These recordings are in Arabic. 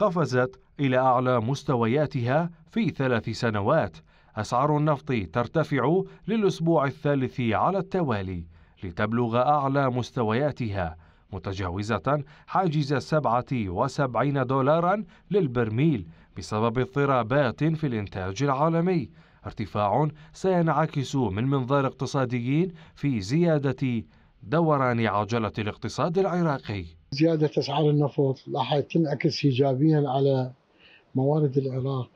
قفزت إلى أعلى مستوياتها في ثلاث سنوات أسعار النفط ترتفع للأسبوع الثالث على التوالي لتبلغ أعلى مستوياتها متجاوزة حاجز 77 دولارا للبرميل بسبب اضطرابات في الإنتاج العالمي ارتفاع سينعكس من منظار اقتصاديين في زيادة دوران عجلة الاقتصاد العراقي زيادة أسعار النفط راح تنعكس إيجابيا على موارد العراق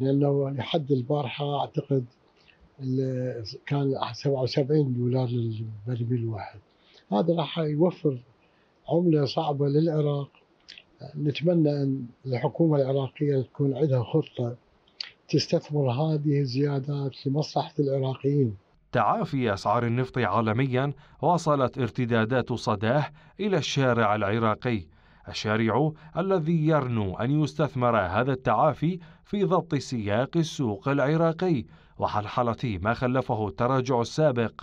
لأنه لحد يعني البارحة أعتقد كان 77 دولار للبرميل الواحد هذا راح يوفر عملة صعبة للعراق نتمنى أن الحكومة العراقية تكون عندها خطة تستثمر هذه الزيادات لمصلحة العراقيين تعافي أسعار النفط عالميا وصلت ارتدادات صداه إلى الشارع العراقي الشارع الذي يرنو أن يستثمر هذا التعافي في ضبط سياق السوق العراقي وحلحلة ما خلفه التراجع السابق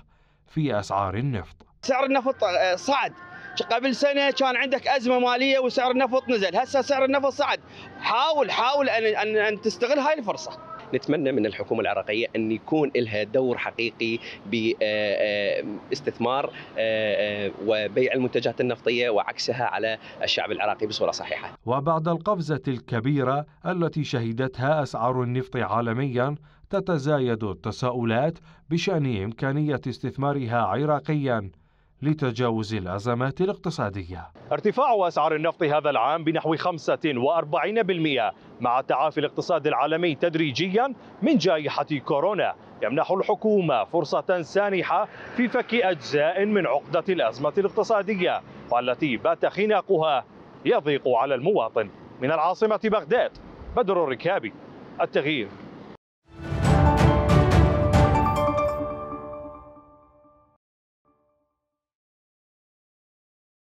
في أسعار النفط سعر النفط آه، صعد قبل سنه كان عندك ازمه ماليه وسعر النفط نزل هسه سعر النفط صعد حاول حاول ان ان أن تستغل هاي الفرصه نتمنى من الحكومة العراقية أن يكون لها دور حقيقي باستثمار آه، آه، آه، وبيع المنتجات النفطية وعكسها على الشعب العراقي بصورة صحيحة وبعد القفزة الكبيرة التي شهدتها أسعار النفط عالميا تتزايد التساؤلات بشأن إمكانية استثمارها عراقيا لتجاوز الأزمات الاقتصادية ارتفاع أسعار النفط هذا العام بنحو 45% مع تعافي الاقتصاد العالمي تدريجيا من جائحة كورونا يمنح الحكومة فرصة سانحة في فك أجزاء من عقدة الأزمة الاقتصادية والتي بات خناقها يضيق على المواطن من العاصمة بغداد بدر الركابي التغيير